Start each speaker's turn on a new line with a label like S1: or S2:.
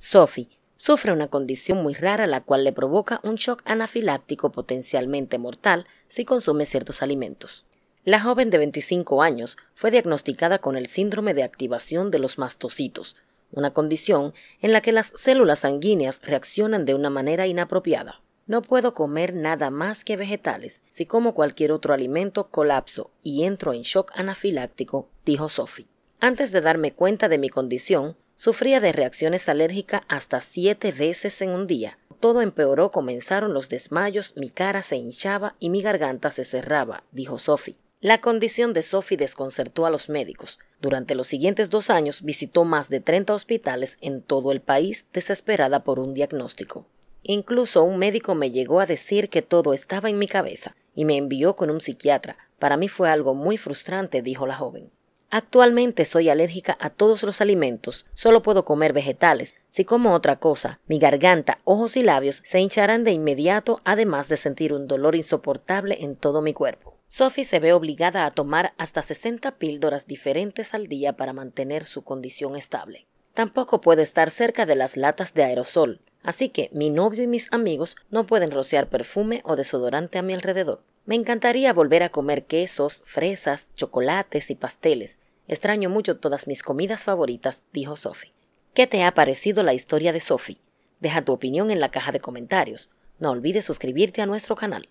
S1: Sophie sufre una condición muy rara la cual le provoca un shock anafiláctico potencialmente mortal si consume ciertos alimentos. La joven de 25 años fue diagnosticada con el síndrome de activación de los mastocitos, una condición en la que las células sanguíneas reaccionan de una manera inapropiada. No puedo comer nada más que vegetales. Si como cualquier otro alimento, colapso y entro en shock anafiláctico, dijo Sophie. Antes de darme cuenta de mi condición, Sufría de reacciones alérgicas hasta siete veces en un día. Todo empeoró, comenzaron los desmayos, mi cara se hinchaba y mi garganta se cerraba, dijo Sophie. La condición de Sophie desconcertó a los médicos. Durante los siguientes dos años visitó más de 30 hospitales en todo el país desesperada por un diagnóstico. Incluso un médico me llegó a decir que todo estaba en mi cabeza y me envió con un psiquiatra. Para mí fue algo muy frustrante, dijo la joven. Actualmente soy alérgica a todos los alimentos, solo puedo comer vegetales. Si como otra cosa, mi garganta, ojos y labios se hincharán de inmediato, además de sentir un dolor insoportable en todo mi cuerpo. Sophie se ve obligada a tomar hasta 60 píldoras diferentes al día para mantener su condición estable. Tampoco puedo estar cerca de las latas de aerosol, así que mi novio y mis amigos no pueden rociar perfume o desodorante a mi alrededor. Me encantaría volver a comer quesos, fresas, chocolates y pasteles. Extraño mucho todas mis comidas favoritas, dijo Sophie. ¿Qué te ha parecido la historia de Sophie? Deja tu opinión en la caja de comentarios. No olvides suscribirte a nuestro canal.